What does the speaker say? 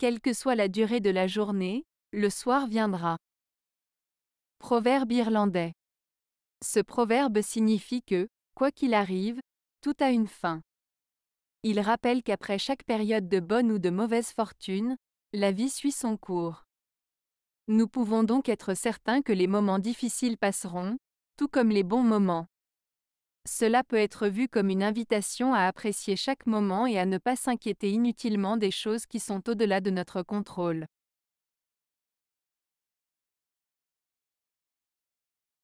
Quelle que soit la durée de la journée, le soir viendra. Proverbe irlandais. Ce proverbe signifie que, quoi qu'il arrive, tout a une fin. Il rappelle qu'après chaque période de bonne ou de mauvaise fortune, la vie suit son cours. Nous pouvons donc être certains que les moments difficiles passeront, tout comme les bons moments. Cela peut être vu comme une invitation à apprécier chaque moment et à ne pas s'inquiéter inutilement des choses qui sont au-delà de notre contrôle.